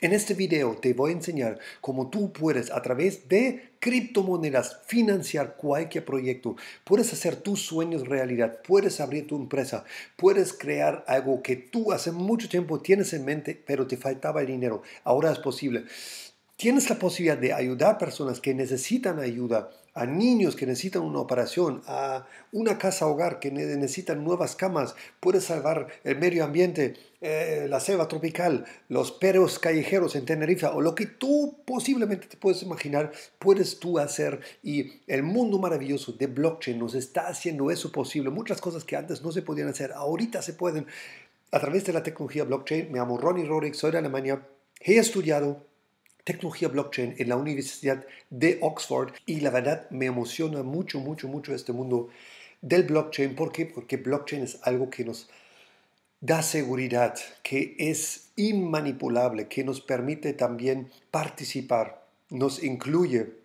En este video te voy a enseñar cómo tú puedes a través de criptomonedas financiar cualquier proyecto. Puedes hacer tus sueños realidad, puedes abrir tu empresa, puedes crear algo que tú hace mucho tiempo tienes en mente, pero te faltaba el dinero. Ahora es posible. Tienes la posibilidad de ayudar a personas que necesitan ayuda a niños que necesitan una operación, a una casa hogar que necesitan nuevas camas, puedes salvar el medio ambiente, eh, la selva tropical, los perros callejeros en Tenerife o lo que tú posiblemente te puedes imaginar, puedes tú hacer y el mundo maravilloso de blockchain nos está haciendo eso posible. Muchas cosas que antes no se podían hacer, ahorita se pueden a través de la tecnología blockchain. Me llamo Ronnie Rorick, soy de Alemania, he estudiado tecnología blockchain en la Universidad de Oxford y la verdad me emociona mucho, mucho, mucho este mundo del blockchain. ¿Por qué? Porque blockchain es algo que nos da seguridad, que es inmanipulable, que nos permite también participar, nos incluye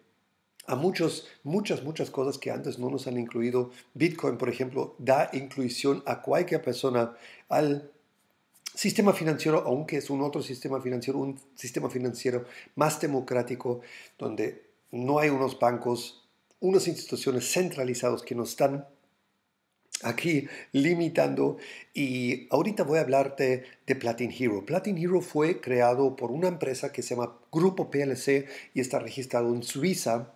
a muchos muchas, muchas cosas que antes no nos han incluido. Bitcoin, por ejemplo, da inclusión a cualquier persona al sistema financiero, aunque es un otro sistema financiero, un sistema financiero más democrático, donde no hay unos bancos, unas instituciones centralizadas que nos están aquí limitando. Y ahorita voy a hablarte de Platin Hero. Platin Hero fue creado por una empresa que se llama Grupo PLC y está registrado en Suiza.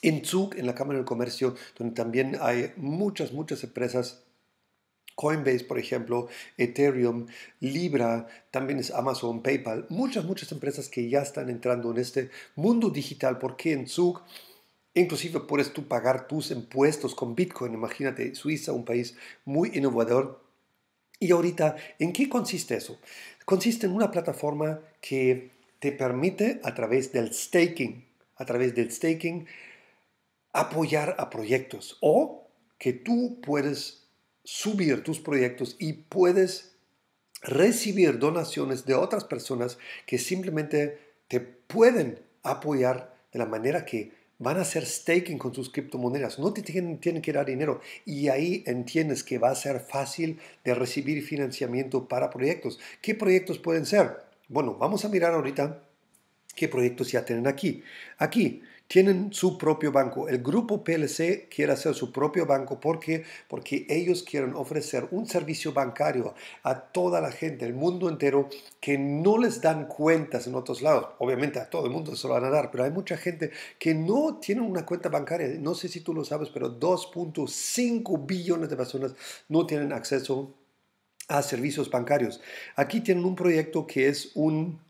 En Zug, en la Cámara del Comercio, donde también hay muchas, muchas empresas Coinbase, por ejemplo, Ethereum, Libra, también es Amazon, PayPal, muchas, muchas empresas que ya están entrando en este mundo digital porque en Zug inclusive puedes tú pagar tus impuestos con Bitcoin. Imagínate, Suiza, un país muy innovador. Y ahorita, ¿en qué consiste eso? Consiste en una plataforma que te permite a través del staking, a través del staking, apoyar a proyectos o que tú puedes subir tus proyectos y puedes recibir donaciones de otras personas que simplemente te pueden apoyar de la manera que van a hacer staking con sus criptomonedas. No te tienen, que dar dinero. Y ahí entiendes que va a ser fácil de recibir financiamiento para proyectos. ¿Qué proyectos pueden ser? Bueno, vamos a mirar ahorita qué proyectos ya tienen aquí. Aquí tienen su propio banco. El grupo PLC quiere hacer su propio banco porque, porque ellos quieren ofrecer un servicio bancario a toda la gente, el mundo entero, que no les dan cuentas en otros lados. Obviamente a todo el mundo se lo van a dar, pero hay mucha gente que no tiene una cuenta bancaria. No sé si tú lo sabes, pero 2.5 billones de personas no tienen acceso a servicios bancarios. Aquí tienen un proyecto que es un,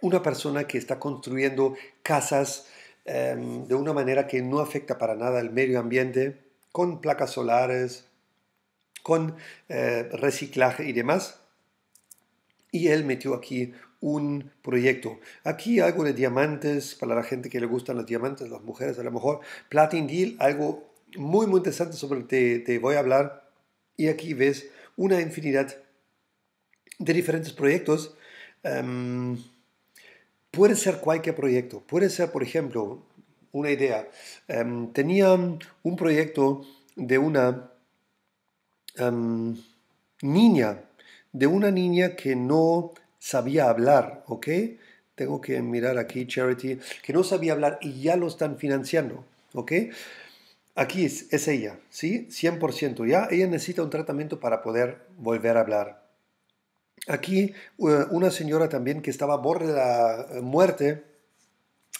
una persona que está construyendo casas Em, de una manera que no afecta para nada el medio ambiente, con placas solares, con eh, reciclaje y demás. Y él metió aquí un proyecto. Aquí algo de diamantes, para la gente que le gustan los diamantes, las mujeres a lo mejor. Platin Deal, algo muy muy interesante sobre el que te voy a hablar. Y aquí ves una infinidad de diferentes proyectos. Em, puede ser cualquier proyecto. Puede ser, por ejemplo, una idea. Em, tenía tenían un proyecto de una em, niña, de una niña que no sabía hablar, ¿ok? Tengo que mirar aquí, Charity, que no sabía hablar y ya lo están financiando, ¿ok? Aquí es, es ella, ¿sí? 100%, ya. Ella necesita un tratamiento para poder volver a hablar, Aquí eh, una señora también que estaba a borde de la eh, muerte,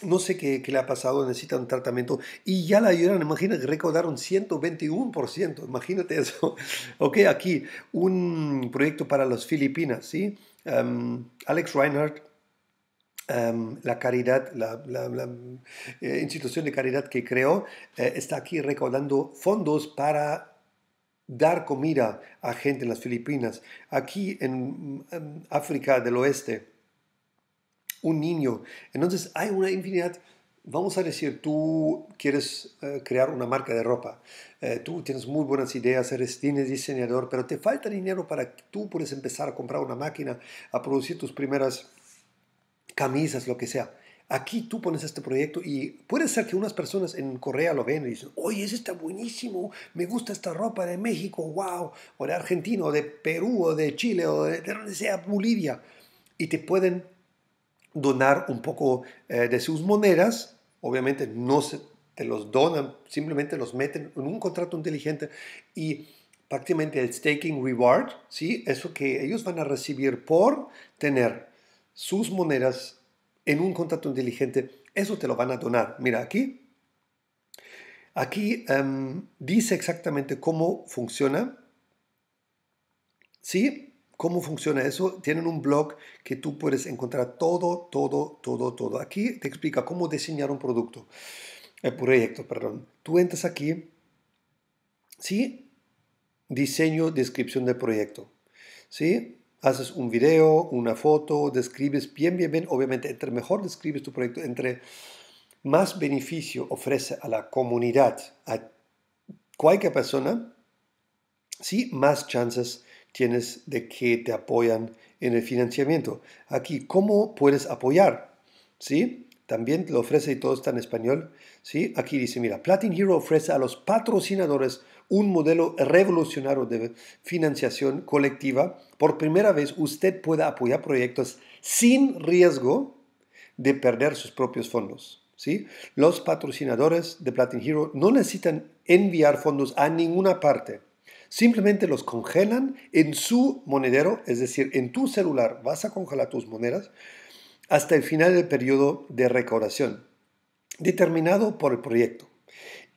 no sé qué, le ha pasado, necesita un tratamiento. Y ya la ayudaron, imagínate, recaudaron 121%, imagínate eso. ok, aquí un proyecto para las Filipinas, ¿sí? Em, Alex Reinhardt, em, la caridad, la, eh, institución de caridad que creó, está aquí recaudando fondos para dar comida a gente en las Filipinas. Aquí en, África del Oeste, un niño. Entonces hay una infinidad. Vamos a decir, tú quieres eh, crear una marca de ropa, eh, tú tienes muy buenas ideas, eres diseñador, pero te falta dinero para que tú puedas empezar a comprar una máquina, a producir tus primeras camisas, lo que sea. Aquí tú pones este proyecto y puede ser que unas personas en Corea lo ven y dicen, oye, eso está buenísimo, me gusta esta ropa de México, wow, o de Argentina, o de Perú, o de Chile, o de, donde sea, Bolivia. Y te pueden donar un poco eh, de sus monedas, obviamente no se, te los donan, simplemente los meten en un contrato inteligente y prácticamente el staking reward, ¿sí? eso que ellos van a recibir por tener sus monedas en un contrato inteligente, eso te lo van a donar. Mira, aquí, aquí em, dice exactamente cómo funciona. ¿Sí? ¿Cómo funciona eso? Tienen un blog que tú puedes encontrar todo, todo, todo, todo. Aquí te explica cómo diseñar un producto, el eh, proyecto, perdón. Tú entras aquí, ¿sí? Diseño, descripción del proyecto, ¿sí? haces un video, una foto, describes bien, bien, bien. Obviamente, entre mejor describes tu proyecto, entre más beneficio ofrece a la comunidad, a cualquier persona, sí, más chances tienes de que te apoyan en el financiamiento. Aquí, ¿cómo puedes apoyar? ¿Sí? También lo ofrece y todo está en español. ¿Sí? Aquí dice, mira, Platin Hero ofrece a los patrocinadores un modelo revolucionario de financiación colectiva, por primera vez usted pueda apoyar proyectos sin riesgo de perder sus propios fondos. ¿sí? Los patrocinadores de Platinum Hero no necesitan enviar fondos a ninguna parte. Simplemente los congelan en su monedero, es decir, en tu celular vas a congelar tus monedas hasta el final del periodo de recaudación, determinado por el proyecto.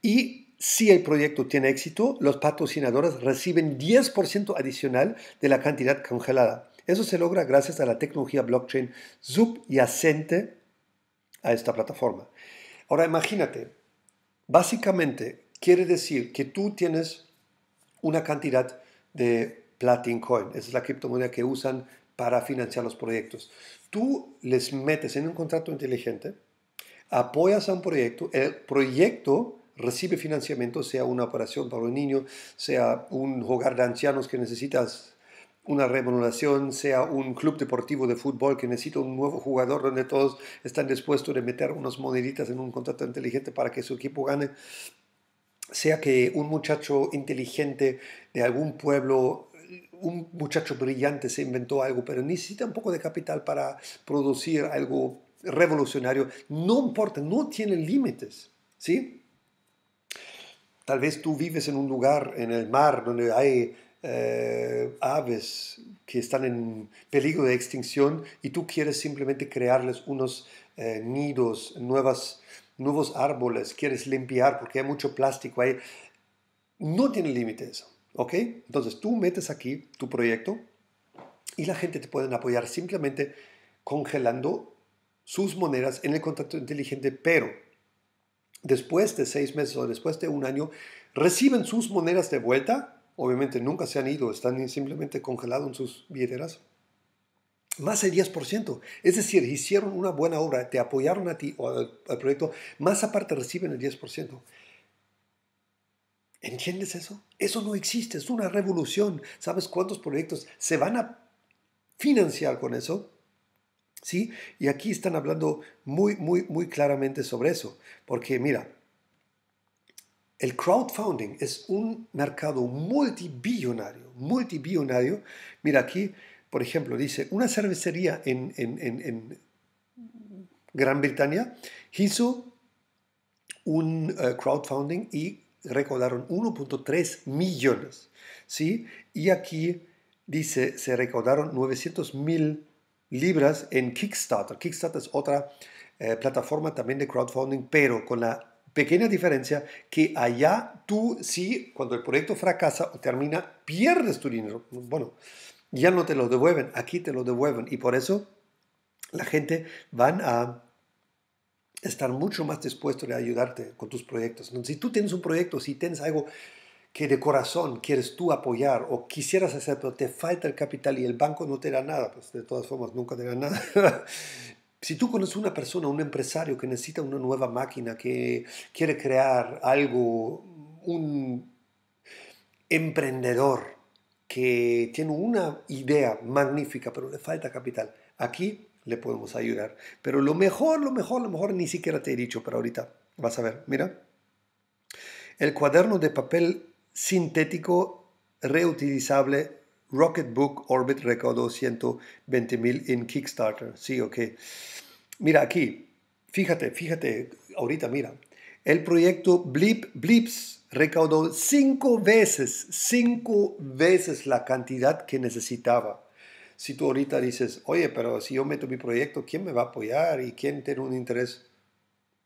Y si el proyecto tiene éxito, los patrocinadores reciben 10% adicional de la cantidad congelada. Eso se logra gracias a la tecnología blockchain subyacente a esta plataforma. Ahora imagínate, básicamente quiere decir que tú tienes una cantidad de Platin Coin, esa es la criptomoneda que usan para financiar los proyectos. Tú les metes en un contrato inteligente, apoyas a un proyecto, el proyecto recibe financiamiento, sea una operación para un niño, sea un hogar de ancianos que necesita una remuneración, sea un club deportivo de fútbol que necesita un nuevo jugador donde todos están dispuestos a meter unas moneditas en un contrato inteligente para que su equipo gane, sea que un muchacho inteligente de algún pueblo, un muchacho brillante se inventó algo, pero necesita un poco de capital para producir algo revolucionario, no importa, no tiene límites, ¿sí? Tal vez tú vives en un lugar, en el mar, donde hay eh, aves que están en peligro de extinción y tú quieres simplemente crearles unos eh, nidos, nuevas, nuevos árboles, quieres limpiar porque hay mucho plástico ahí. No tiene límites, ¿ok? Entonces tú metes aquí tu proyecto y la gente te puede apoyar simplemente congelando sus monedas en el contacto inteligente, pero después de seis meses o después de un año, reciben sus monedas de vuelta, obviamente nunca se han ido, están simplemente congelados en sus billeteras, más el 10%. Es decir, hicieron una buena obra, te apoyaron a ti o al, proyecto, más aparte reciben el 10%. ¿Entiendes eso? Eso no existe, es una revolución. ¿Sabes cuántos proyectos se van a financiar con eso? ¿Sí? Y aquí están hablando muy, muy, muy claramente sobre eso. Porque mira, el crowdfunding es un mercado multibillonario, multibillonario. Mira aquí, por ejemplo, dice, una cervecería en, Gran Bretaña hizo un eh, crowdfunding y recaudaron 1.3 millones. ¿sí? Y aquí dice, se recaudaron 900 mil libras en Kickstarter. Kickstarter es otra eh, plataforma también de crowdfunding, pero con la pequeña diferencia que allá tú si cuando el proyecto fracasa o termina, pierdes tu dinero. Bueno, ya no te lo devuelven, aquí te lo devuelven. Y por eso la gente van a estar mucho más dispuesto a ayudarte con tus proyectos. Si tú tienes un proyecto, si tienes algo que de corazón quieres tú apoyar o quisieras hacer, pero te falta el capital y el banco no te da nada, pues de todas formas nunca te da nada. si tú conoces una persona, un empresario que necesita una nueva máquina, que quiere crear algo, un emprendedor que tiene una idea magnífica, pero le falta capital, aquí le podemos ayudar. Pero lo mejor, lo mejor, lo mejor, ni siquiera te he dicho, pero ahorita vas a ver, mira. El cuaderno de papel sintético reutilizable Rocketbook Orbit recaudó 120 mil en Kickstarter. Sí, ok. Mira aquí, fíjate, fíjate, ahorita mira. El proyecto Blip, Blips recaudó cinco veces, cinco veces la cantidad que necesitaba. Si tú ahorita dices, oye, pero si yo meto mi proyecto, ¿quién me va a apoyar y quién tiene un interés?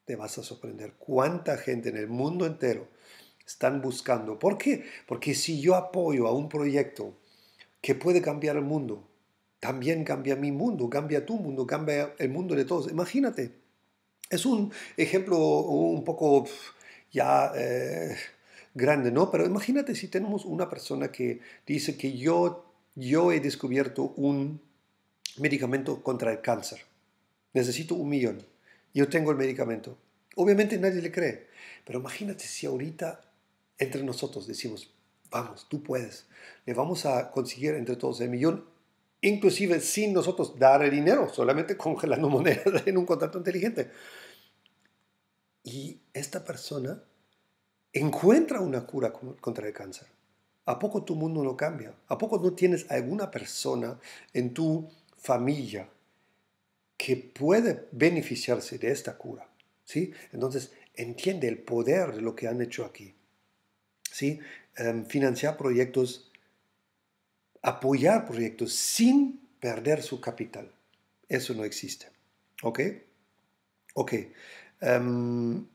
Te vas a sorprender cuánta gente en el mundo entero están buscando. ¿Por qué? Porque si yo apoyo a un proyecto que puede cambiar el mundo, también cambia mi mundo, cambia tu mundo, cambia el mundo de todos. Imagínate. Es un ejemplo un poco ya eh, grande, ¿no? Pero imagínate si tenemos una persona que dice que yo, yo he descubierto un medicamento contra el cáncer. Necesito un millón. Yo tengo el medicamento. Obviamente nadie le cree. Pero imagínate si ahorita entre nosotros decimos, vamos, tú puedes, le vamos a conseguir entre todos el millón, inclusive sin nosotros dar el dinero, solamente congelando monedas en un contrato inteligente. Y esta persona encuentra una cura contra el cáncer. ¿A poco tu mundo no cambia? ¿A poco no tienes alguna persona en tu familia que puede beneficiarse de esta cura? ¿Sí? Entonces, entiende el poder de lo que han hecho aquí. Em, financiar proyectos, apoyar proyectos sin perder su capital. Eso no existe. ¿Ok? Ok. Em,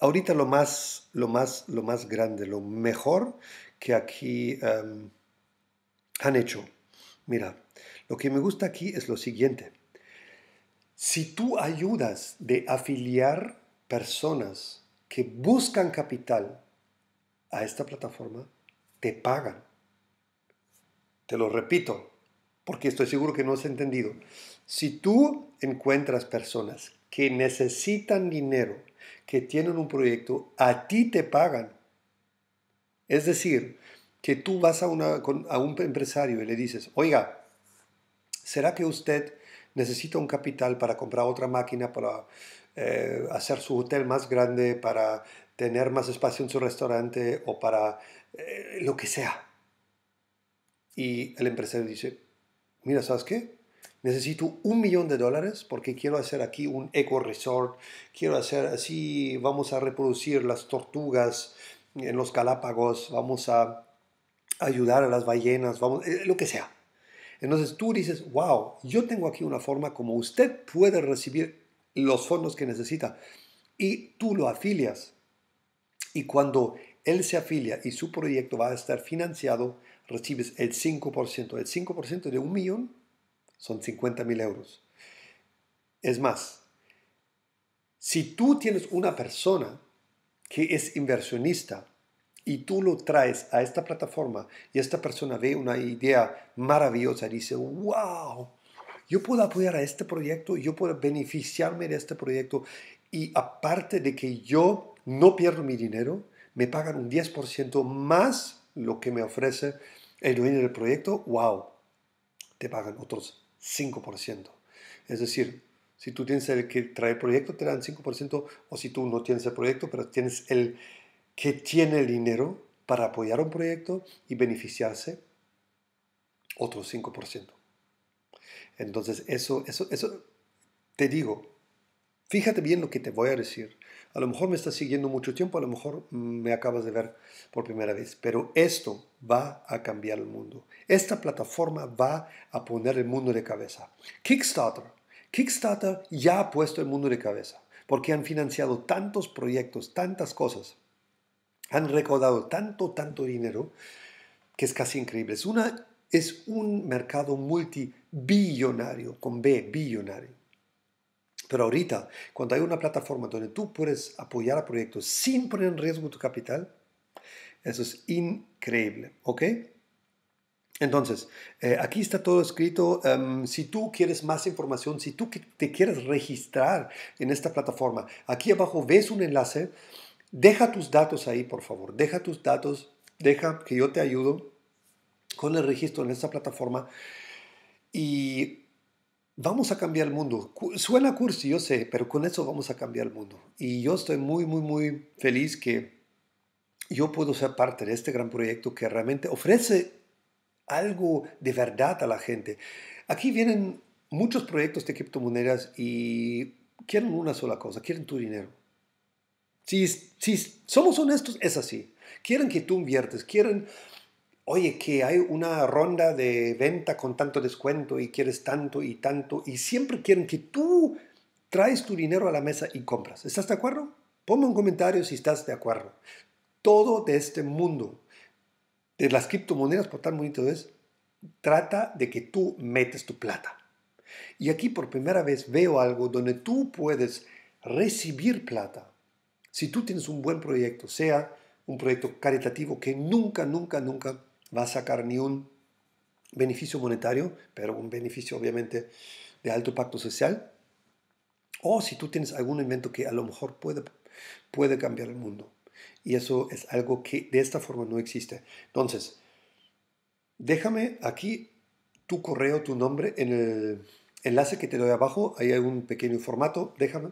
ahorita lo más, lo, más, lo más grande, lo mejor que aquí em, han hecho. Mira, lo que me gusta aquí es lo siguiente. Si tú ayudas de afiliar personas que buscan capital a esta plataforma, te pagan. Te lo repito, porque estoy seguro que no has entendido. Si tú encuentras personas que necesitan dinero, que tienen un proyecto, a ti te pagan. Es decir, que tú vas a, una, a un empresario y le dices, oiga, ¿será que usted Necesito un capital para comprar otra máquina, para eh, hacer su hotel más grande, para tener más espacio en su restaurante o para eh, lo que sea. Y el empresario dice, mira, ¿sabes qué? Necesito un millón de dólares porque quiero hacer aquí un eco resort, quiero hacer así, vamos a reproducir las tortugas en los Galápagos, vamos a ayudar a las ballenas, vamos, eh, lo que sea. Entonces tú dices, wow, yo tengo aquí una forma como usted puede recibir los fondos que necesita. Y tú lo afilias. Y cuando él se afilia y su proyecto va a estar financiado, recibes el 5%. El 5% de un millón son 50 mil euros. Es más, si tú tienes una persona que es inversionista y tú lo traes a esta plataforma y esta persona ve una idea maravillosa, y dice, wow, yo puedo apoyar a este proyecto, yo puedo beneficiarme de este proyecto y aparte de que yo no pierdo mi dinero, me pagan un 10% más lo que me ofrece el dueño del proyecto, wow, te pagan otros 5%. Es decir, si tú tienes el que trae el proyecto, te dan 5%, o si tú no tienes el proyecto, pero tienes el, que tiene el dinero para apoyar un proyecto y beneficiarse otro 5%. Entonces, eso, eso, eso, te digo, fíjate bien lo que te voy a decir. A lo mejor me estás siguiendo mucho tiempo, a lo mejor mm, me acabas de ver por primera vez, pero esto va a cambiar el mundo. Esta plataforma va a poner el mundo de cabeza. Kickstarter. Kickstarter ya ha puesto el mundo de cabeza, porque han financiado tantos proyectos, tantas cosas han recaudado tanto, tanto dinero que es casi increíble. Es, una, es un mercado multibillonario, con B, billonario. Pero ahorita, cuando hay una plataforma donde tú puedes apoyar a proyectos sin poner en riesgo tu capital, eso es increíble, ¿ok? Entonces, eh, aquí está todo escrito. Em, si tú quieres más información, si tú te quieres registrar en esta plataforma, aquí abajo ves un enlace Deja tus datos ahí, por favor. Deja tus datos. Deja que yo te ayudo con el registro en esta plataforma. Y vamos a cambiar el mundo. Suena cursi, yo sé, pero con eso vamos a cambiar el mundo. Y yo estoy muy, muy, muy feliz que yo puedo ser parte de este gran proyecto que realmente ofrece algo de verdad a la gente. Aquí vienen muchos proyectos de criptomonedas y quieren una sola cosa, quieren tu dinero. Si, somos honestos, es así. Quieren que tú inviertes, quieren, oye, que hay una ronda de venta con tanto descuento y quieres tanto y tanto, y siempre quieren que tú traes tu dinero a la mesa y compras. ¿Estás de acuerdo? Ponme un comentario si estás de acuerdo. Todo de este mundo, de las criptomonedas, por tan bonito es, trata de que tú metes tu plata. Y aquí por primera vez veo algo donde tú puedes recibir plata si tú tienes un buen proyecto, sea un proyecto caritativo que nunca, nunca, nunca va a sacar ni un beneficio monetario, pero un beneficio obviamente de alto impacto social, o si tú tienes algún invento que a lo mejor puede, puede cambiar el mundo. Y eso es algo que de esta forma no existe. Entonces, déjame aquí tu correo, tu nombre en el enlace que te doy abajo. Ahí hay un pequeño formato. Déjame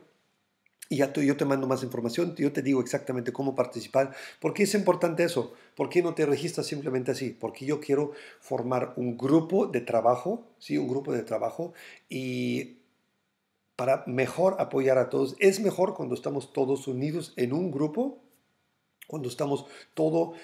y ya tú, yo te mando más información, yo te digo exactamente cómo participar. ¿Por qué es importante eso? ¿Por qué no te registras simplemente así? Porque yo quiero formar un grupo de trabajo, ¿sí? Un grupo de trabajo y para mejor apoyar a todos. Es mejor cuando estamos todos unidos en un grupo, cuando estamos todo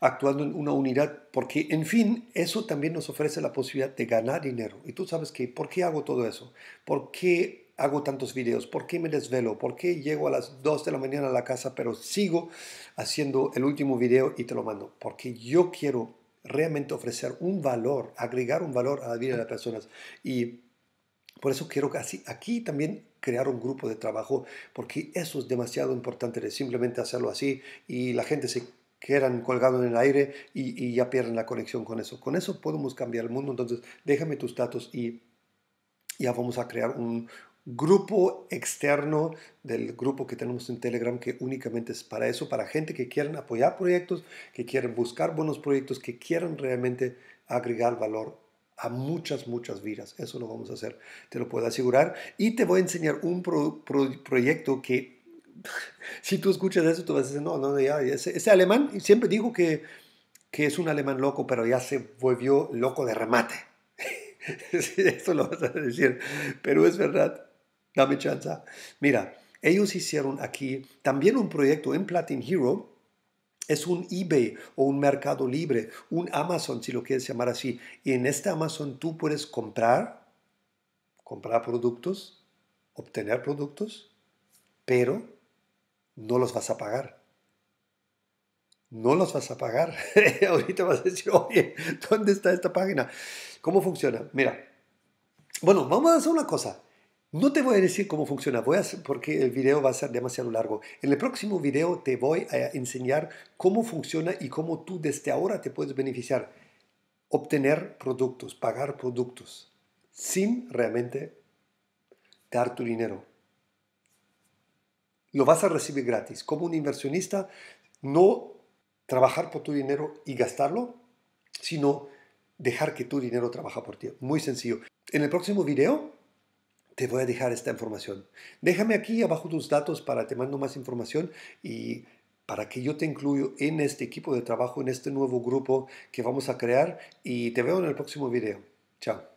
actuando en una unidad, porque en fin, eso también nos ofrece la posibilidad de ganar dinero. Y tú sabes que, ¿por qué hago todo eso? Porque hago tantos videos? ¿Por qué me desvelo? ¿Por qué llego a las 2 de la mañana a la casa pero sigo haciendo el último video y te lo mando? Porque yo quiero realmente ofrecer un valor, agregar un valor a la vida de las personas. Y por eso quiero casi aquí también crear un grupo de trabajo, porque eso es demasiado importante de simplemente hacerlo así y la gente se quedan colgados en el aire y, y ya pierden la conexión con eso. Con eso podemos cambiar el mundo, entonces déjame tus datos y ya vamos a crear un, grupo externo del grupo que tenemos en Telegram que únicamente es para eso, para gente que quieren apoyar proyectos, que quieren buscar buenos proyectos, que quieran realmente agregar valor a muchas, muchas vidas. Eso lo vamos a hacer, te lo puedo asegurar. Y te voy a enseñar un proyecto que, si tú escuchas eso, tú vas a decir, no, no, ya, ese, ese alemán siempre dijo que, que es un alemán loco, pero ya se volvió loco de remate. Eso lo vas a decir, pero es verdad. Dame chance. Mira, ellos hicieron aquí también un proyecto en Platin Hero. Es un eBay o un mercado libre, un Amazon, si lo quieres llamar así. Y en este Amazon tú puedes comprar, comprar productos, obtener productos, pero no los vas a pagar no los vas a pagar. Ahorita vas a decir, oye, ¿dónde está esta página? ¿Cómo funciona? Mira, bueno, vamos a hacer una cosa. No te voy a decir cómo funciona, voy a porque el video va a ser demasiado largo. En el próximo video te voy a enseñar cómo funciona y cómo tú desde ahora te puedes beneficiar. Obtener productos, pagar productos, sin realmente dar tu dinero. Lo vas a recibir gratis. Como un inversionista, no trabajar por tu dinero y gastarlo, sino dejar que tu dinero trabaja por ti. Muy sencillo. En el próximo video te voy a dejar esta información. Déjame aquí abajo tus datos para te mando más información y para que yo te incluya en este equipo de trabajo, en este nuevo grupo que vamos a crear y te veo en el próximo video. Chao.